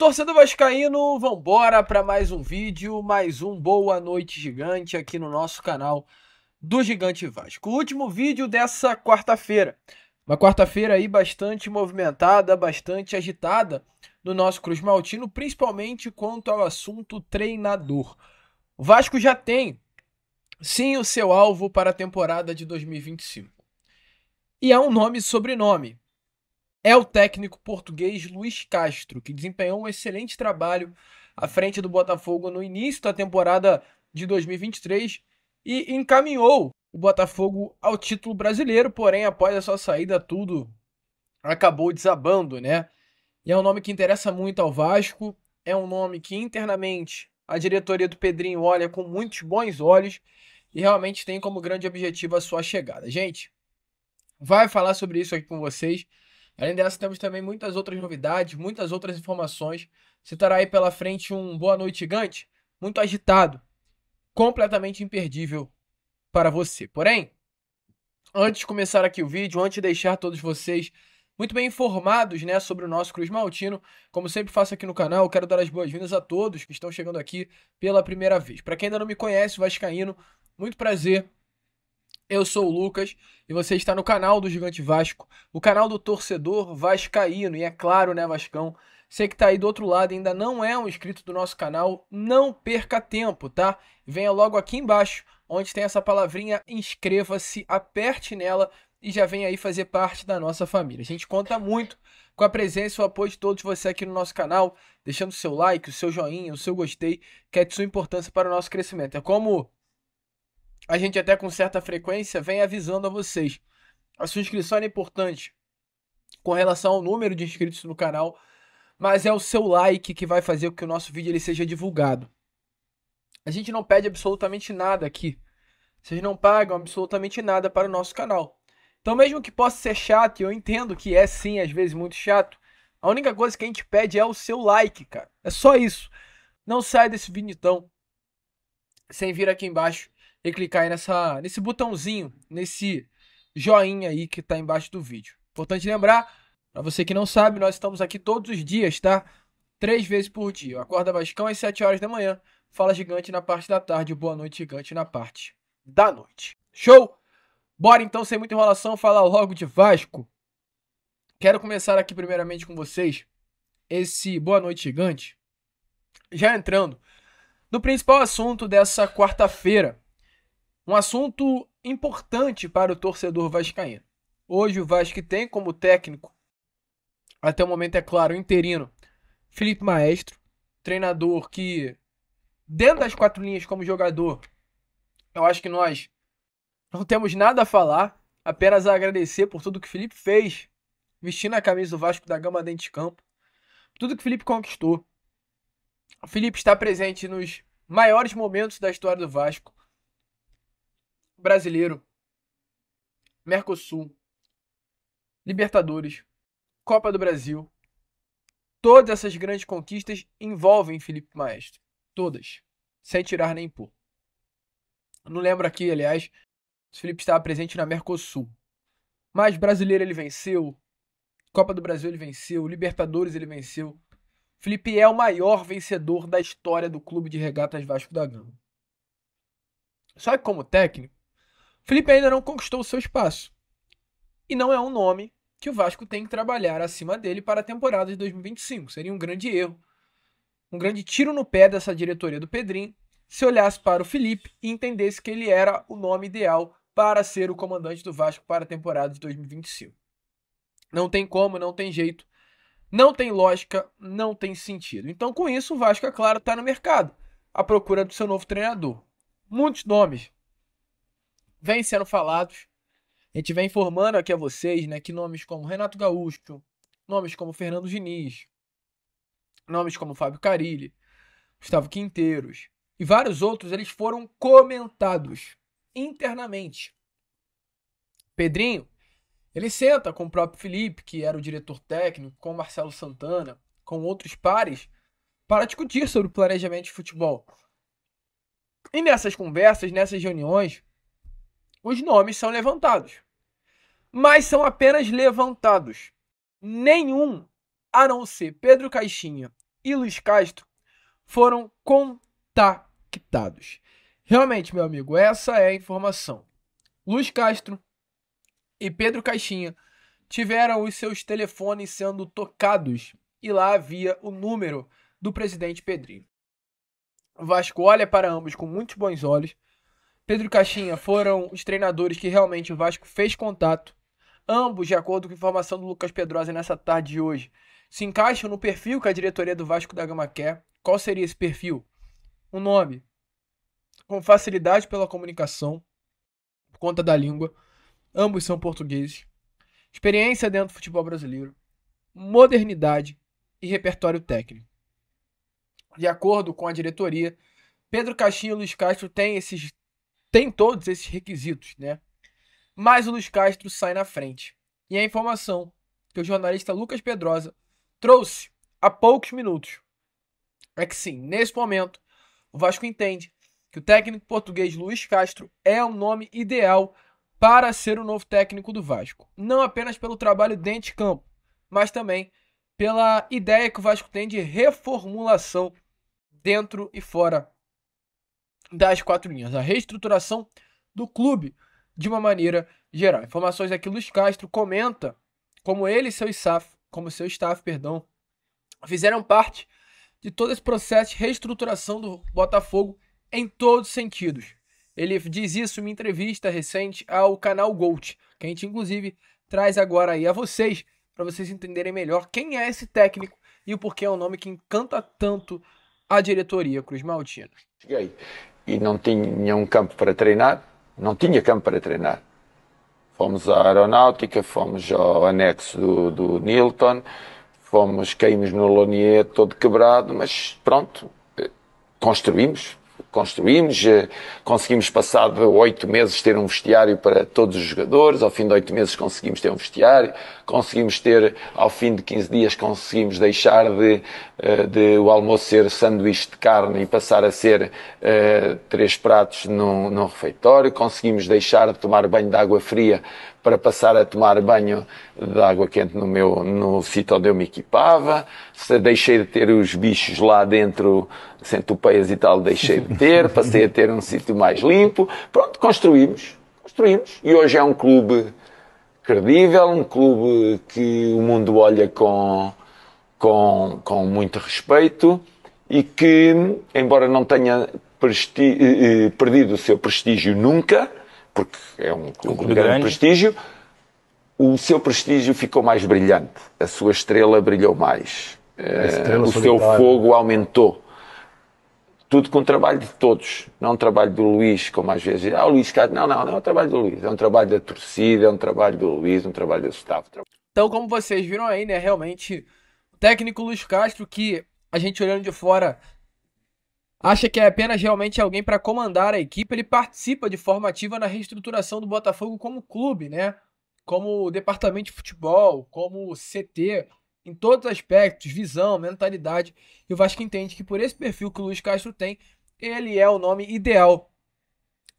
torcedor vascaíno, vambora para mais um vídeo, mais um Boa Noite Gigante aqui no nosso canal do Gigante Vasco. O último vídeo dessa quarta-feira, uma quarta-feira aí bastante movimentada, bastante agitada no nosso Cruz Maltino, principalmente quanto ao assunto treinador. O Vasco já tem, sim, o seu alvo para a temporada de 2025. E há um nome e sobrenome, é o técnico português Luiz Castro, que desempenhou um excelente trabalho à frente do Botafogo no início da temporada de 2023 e encaminhou o Botafogo ao título brasileiro, porém após a sua saída tudo acabou desabando, né? E é um nome que interessa muito ao Vasco, é um nome que internamente a diretoria do Pedrinho olha com muitos bons olhos e realmente tem como grande objetivo a sua chegada. Gente, vai falar sobre isso aqui com vocês. Além dessa, temos também muitas outras novidades, muitas outras informações. Você terá aí pela frente um Boa Noite Gigante, muito agitado, completamente imperdível para você. Porém, antes de começar aqui o vídeo, antes de deixar todos vocês muito bem informados né, sobre o nosso Cruz Maltino. Como sempre faço aqui no canal, quero dar as boas-vindas a todos que estão chegando aqui pela primeira vez. Para quem ainda não me conhece, Vascaíno, muito prazer. Eu sou o Lucas e você está no canal do Gigante Vasco, o canal do torcedor vascaíno. E é claro, né, Vascão? Você que está aí do outro lado ainda não é um inscrito do nosso canal, não perca tempo, tá? Venha logo aqui embaixo, onde tem essa palavrinha inscreva-se, aperte nela e já vem aí fazer parte da nossa família. A gente conta muito com a presença e o apoio de todos vocês aqui no nosso canal, deixando o seu like, o seu joinha, o seu gostei, que é de sua importância para o nosso crescimento. É como a gente até com certa frequência vem avisando a vocês. A sua inscrição é importante com relação ao número de inscritos no canal, mas é o seu like que vai fazer com que o nosso vídeo ele seja divulgado. A gente não pede absolutamente nada aqui. Vocês não pagam absolutamente nada para o nosso canal. Então, mesmo que possa ser chato, e eu entendo que é sim, às vezes muito chato, a única coisa que a gente pede é o seu like, cara. É só isso. Não sai desse vídeo sem vir aqui embaixo e clicar aí nessa, nesse botãozinho, nesse joinha aí que está embaixo do vídeo. Importante lembrar, para você que não sabe, nós estamos aqui todos os dias, tá? Três vezes por dia. acorda Vascão às 7 horas da manhã, fala gigante na parte da tarde, boa noite gigante na parte da noite. Show? Bora então, sem muita enrolação, falar logo de Vasco. Quero começar aqui primeiramente com vocês esse boa noite gigante. Já entrando no principal assunto dessa quarta-feira, um assunto importante para o torcedor vascaíno. Hoje o Vasco tem como técnico, até o momento é claro, o interino Felipe Maestro, treinador que dentro das quatro linhas como jogador, eu acho que nós não temos nada a falar, apenas a agradecer por tudo que o Felipe fez, vestindo a camisa do Vasco da Gama dentro de campo, tudo que o Felipe conquistou. O Felipe está presente nos maiores momentos da história do Vasco. Brasileiro, Mercosul, Libertadores, Copa do Brasil. Todas essas grandes conquistas envolvem Felipe Maestro. Todas. Sem tirar nem pôr. Não lembro aqui, aliás, se Felipe estava presente na Mercosul. Mas brasileiro ele venceu, Copa do Brasil ele venceu, Libertadores ele venceu. Felipe é o maior vencedor da história do clube de regatas Vasco da Gama. Só que como técnico, Felipe ainda não conquistou o seu espaço. E não é um nome que o Vasco tem que trabalhar acima dele para a temporada de 2025. Seria um grande erro, um grande tiro no pé dessa diretoria do Pedrinho se olhasse para o Felipe e entendesse que ele era o nome ideal para ser o comandante do Vasco para a temporada de 2025. Não tem como, não tem jeito, não tem lógica, não tem sentido. Então, com isso, o Vasco, é claro, está no mercado à procura do seu novo treinador. Muitos nomes vêm sendo falados. A gente vem informando aqui a vocês né, que nomes como Renato Gaúcho, nomes como Fernando Diniz, nomes como Fábio Carilli, Gustavo Quinteiros e vários outros, eles foram comentados internamente. Pedrinho, ele senta com o próprio Felipe, que era o diretor técnico, com Marcelo Santana, com outros pares, para discutir sobre o planejamento de futebol. E nessas conversas, nessas reuniões, os nomes são levantados. Mas são apenas levantados. Nenhum, a não ser Pedro Caixinha e Luiz Castro, foram contactados. Realmente, meu amigo, essa é a informação. Luiz Castro e Pedro Caixinha tiveram os seus telefones sendo tocados e lá havia o número do presidente Pedrinho. O Vasco olha para ambos com muitos bons olhos Pedro Caixinha foram os treinadores que realmente o Vasco fez contato. Ambos, de acordo com a informação do Lucas Pedrosa nessa tarde de hoje, se encaixam no perfil que a diretoria do Vasco da Gama quer. Qual seria esse perfil? Um nome com facilidade pela comunicação, por conta da língua. Ambos são portugueses. Experiência dentro do futebol brasileiro, modernidade e repertório técnico. De acordo com a diretoria, Pedro Caixinha e Luiz Castro têm esses tem todos esses requisitos, né? Mas o Luiz Castro sai na frente. E a informação que o jornalista Lucas Pedrosa trouxe há poucos minutos é que sim, nesse momento, o Vasco entende que o técnico português Luiz Castro é o nome ideal para ser o novo técnico do Vasco. Não apenas pelo trabalho dentro de campo, mas também pela ideia que o Vasco tem de reformulação dentro e fora das quatro linhas, a reestruturação do clube de uma maneira geral. Informações aqui, Luiz Castro comenta como ele e seu staff, como seu staff, perdão, fizeram parte de todo esse processo de reestruturação do Botafogo em todos os sentidos. Ele diz isso em uma entrevista recente ao canal Gold, que a gente inclusive traz agora aí a vocês, para vocês entenderem melhor quem é esse técnico e o porquê é um nome que encanta tanto à diretoria Cruz Maltina. Cheguei e não tinha um campo para treinar, não tinha campo para treinar. Fomos à aeronáutica, fomos ao anexo do, do Nilton, fomos, caímos no Lonier todo quebrado, mas pronto, eh, construímos, construímos. Eh, conseguimos, passado oito meses, ter um vestiário para todos os jogadores. Ao fim de oito meses, conseguimos ter um vestiário. Conseguimos ter, ao fim de 15 dias, conseguimos deixar de, eh, de o almoço ser sanduíche de carne e passar a ser uh, três pratos num, num refeitório. Conseguimos deixar de tomar banho de água fria para passar a tomar banho de água quente no meu no sítio onde eu me equipava. deixei de ter os bichos lá dentro, tupeias e tal, deixei de ter, passei a ter um sítio mais limpo. Pronto, construímos, construímos. E hoje é um clube credível, um clube que o mundo olha com, com, com muito respeito e que, embora não tenha eh, eh, perdido o seu prestígio nunca, porque é um clube, um clube de grande, grande prestígio, o seu prestígio ficou mais brilhante, a sua estrela brilhou mais, uh, o solitário. seu fogo aumentou tudo com o trabalho de todos, não o trabalho do Luís, como às vezes ah, o Luís Castro não, não, não é o trabalho do Luís, é um trabalho da torcida, é um trabalho do Luís, é um trabalho do staff. Então, como vocês viram aí, né, realmente, o técnico Luiz Castro, que a gente olhando de fora acha que é apenas realmente alguém para comandar a equipe, ele participa de forma ativa na reestruturação do Botafogo como clube, né? Como departamento de futebol, como CT, em todos os aspectos, visão, mentalidade. E o Vasco entende que por esse perfil que o Luiz Castro tem, ele é o nome ideal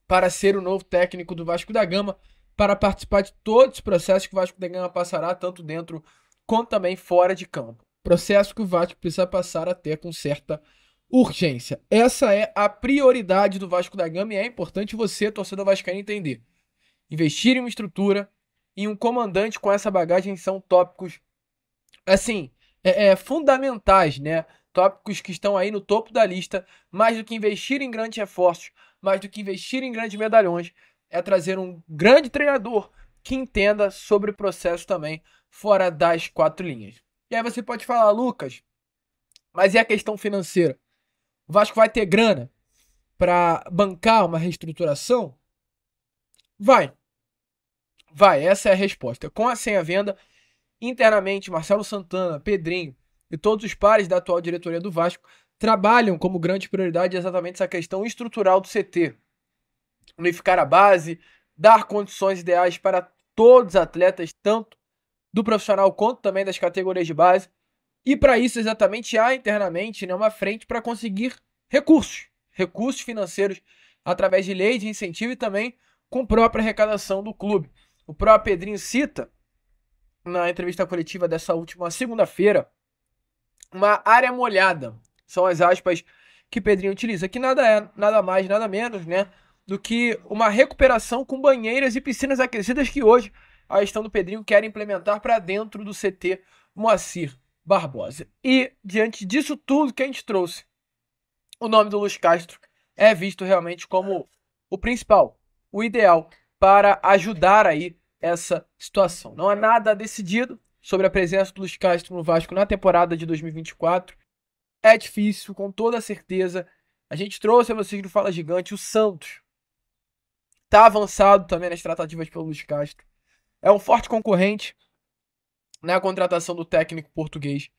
para ser o novo técnico do Vasco da Gama, para participar de todos os processos que o Vasco da Gama passará, tanto dentro quanto também fora de campo. Processo que o Vasco precisa passar até com certa urgência. Essa é a prioridade do Vasco da Gama e é importante você, torcedor vascaíno, entender. Investir em uma estrutura e um comandante com essa bagagem são tópicos assim, é, é, fundamentais, né? Tópicos que estão aí no topo da lista, mais do que investir em grandes reforços, mais do que investir em grandes medalhões, é trazer um grande treinador que entenda sobre o processo também fora das quatro linhas. E aí você pode falar, Lucas, mas e a questão financeira? O Vasco vai ter grana para bancar uma reestruturação? Vai. Vai, essa é a resposta. Com a sem a venda, Internamente, Marcelo Santana, Pedrinho e todos os pares da atual diretoria do Vasco trabalham como grande prioridade exatamente essa questão estrutural do CT. Unificar a base, dar condições ideais para todos os atletas, tanto do profissional quanto também das categorias de base. E para isso, exatamente, há internamente né, uma frente para conseguir recursos, recursos financeiros através de lei de incentivo e também com própria arrecadação do clube. O próprio Pedrinho cita na entrevista coletiva dessa última segunda-feira, uma área molhada. São as aspas que Pedrinho utiliza, que nada é, nada mais, nada menos, né? Do que uma recuperação com banheiras e piscinas aquecidas que hoje a gestão do Pedrinho quer implementar para dentro do CT Moacir Barbosa. E diante disso tudo que a gente trouxe, o nome do Luiz Castro é visto realmente como o principal, o ideal para ajudar aí essa situação. Não há nada decidido sobre a presença do Luiz Castro no Vasco na temporada de 2024. É difícil, com toda certeza. A gente trouxe a vocês do Fala Gigante o Santos. Está avançado também nas tratativas pelo Luiz Castro. É um forte concorrente na contratação do técnico português.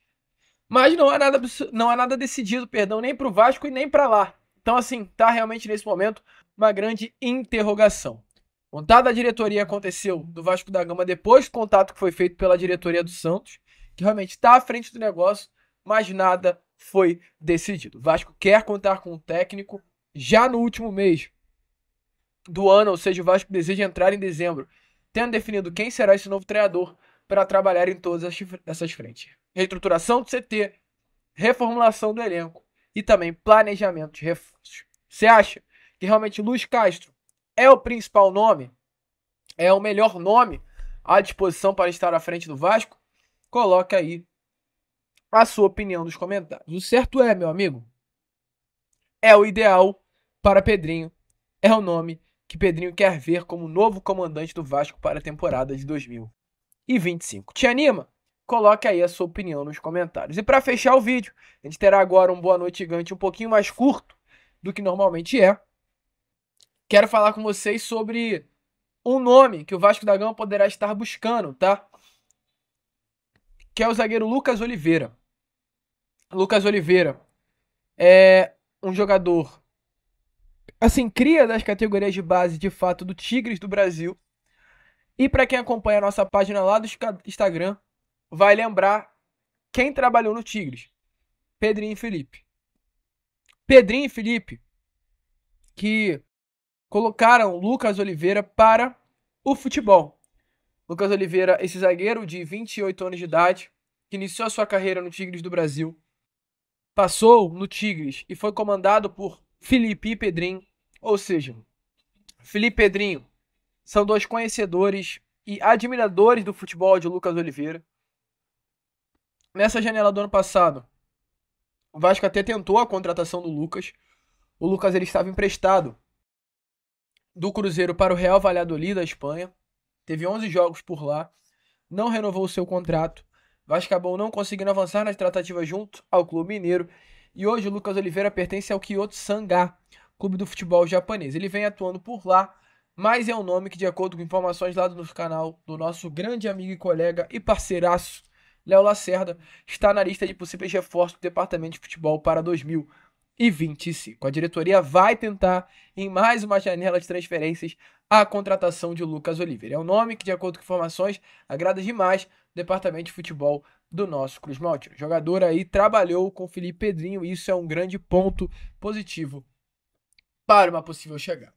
Mas não há nada, não há nada decidido, perdão, nem para o Vasco e nem para lá. Então, assim, tá realmente nesse momento uma grande interrogação. Contato da diretoria aconteceu do Vasco da Gama depois do contato que foi feito pela diretoria do Santos, que realmente está à frente do negócio, mas nada foi decidido. O Vasco quer contar com o um técnico já no último mês do ano, ou seja, o Vasco deseja entrar em dezembro, tendo definido quem será esse novo treinador para trabalhar em todas essas frentes. Reestruturação do CT, reformulação do elenco e também planejamento de reforços. Você acha que realmente Luiz Castro é o principal nome, é o melhor nome à disposição para estar à frente do Vasco, coloque aí a sua opinião nos comentários. O certo é, meu amigo, é o ideal para Pedrinho, é o nome que Pedrinho quer ver como novo comandante do Vasco para a temporada de 2025. Te anima? Coloque aí a sua opinião nos comentários. E para fechar o vídeo, a gente terá agora um boa noite gigante um pouquinho mais curto do que normalmente é quero falar com vocês sobre um nome que o Vasco da Gama poderá estar buscando, tá? Que é o zagueiro Lucas Oliveira. Lucas Oliveira é um jogador assim, cria das categorias de base de fato do Tigres do Brasil. E para quem acompanha a nossa página lá do Instagram, vai lembrar quem trabalhou no Tigres: Pedrinho e Felipe. Pedrinho e Felipe, que colocaram Lucas Oliveira para o futebol. Lucas Oliveira, esse zagueiro de 28 anos de idade, que iniciou a sua carreira no Tigres do Brasil, passou no Tigres e foi comandado por Felipe Pedrinho, ou seja, Felipe Pedrinho são dois conhecedores e admiradores do futebol de Lucas Oliveira. Nessa janela do ano passado, o Vasco até tentou a contratação do Lucas. O Lucas ele estava emprestado do Cruzeiro para o Real Valladolid da Espanha. Teve 11 jogos por lá. Não renovou o seu contrato. Vasco acabou não conseguindo avançar nas tratativas junto ao clube mineiro. E hoje o Lucas Oliveira pertence ao Kyoto Sanga, clube do futebol japonês. Ele vem atuando por lá, mas é um nome que, de acordo com informações lá do canal, do nosso grande amigo e colega e parceiraço, Léo Lacerda, está na lista de possíveis reforços do departamento de futebol para 2000 e 25. A diretoria vai tentar, em mais uma janela de transferências, a contratação de Lucas Oliveira. É um nome que, de acordo com informações, agrada demais o departamento de futebol do nosso Cruz Maltino. O jogador aí trabalhou com o Felipe Pedrinho e isso é um grande ponto positivo para uma possível chegada.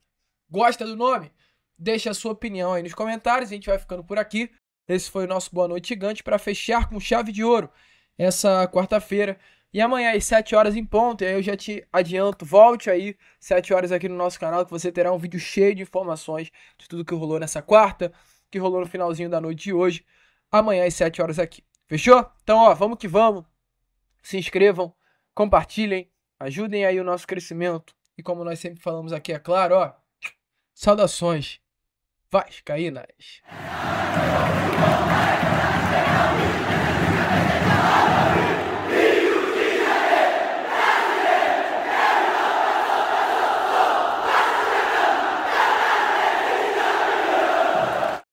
Gosta do nome? deixe a sua opinião aí nos comentários. A gente vai ficando por aqui. Esse foi o nosso Boa Noite Gigante para fechar com chave de ouro essa quarta-feira e amanhã às 7 horas em ponto, e aí eu já te adianto, volte aí 7 horas aqui no nosso canal que você terá um vídeo cheio de informações de tudo que rolou nessa quarta, que rolou no finalzinho da noite de hoje, amanhã às 7 horas aqui. Fechou? Então, ó, vamos que vamos. Se inscrevam, compartilhem, ajudem aí o nosso crescimento. E como nós sempre falamos aqui, é claro, ó, saudações vascaínas.